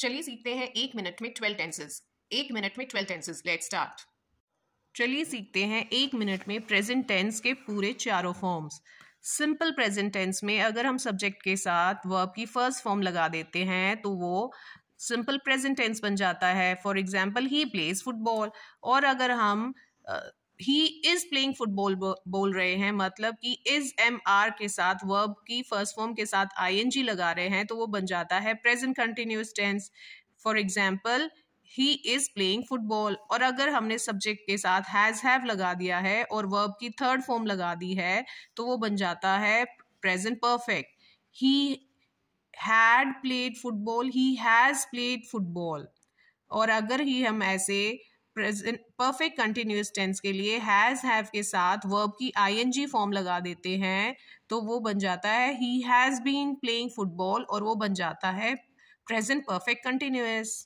चलिए सीखते हैं एक मिनट में ट्वेल्व टेंसेज एक मिनट में ट्वेल्व टेंसेज लेट स्टार्ट चलिए सीखते हैं एक मिनट में प्रेजेंट टेंस के पूरे चारों फॉर्म्स सिंपल प्रेजेंट टेंस में अगर हम सब्जेक्ट के साथ वर्ब की फर्स्ट फॉर्म लगा देते हैं तो वो सिंपल प्रेजेंट टेंस बन जाता है for example he plays football और अगर हम ही इज प्लेइंग फुटबॉल बोल रहे हैं मतलब कि इज एम आर के साथ वर्ब की फर्स्ट फॉर्म के साथ आई एन जी लगा रहे हैं तो वो बन जाता है present continuous tense for example he is playing football और अगर हमने सब्जेक्ट के साथ हैज हैव लगा दिया है और वर्ब की थर्ड फॉर्म लगा दी है तो वो बन जाता है present perfect he had played football he has played football और अगर ही हम ऐसे प्रेजेंट परफेक्ट कंटिन्यूस टेंस के लिए हैज़ हैव के साथ वर्ब की आईएनजी फॉर्म लगा देते हैं तो वो बन जाता है he has been playing football और वो बन जाता है प्रेजेंट परफेक्ट कंटिन्यूस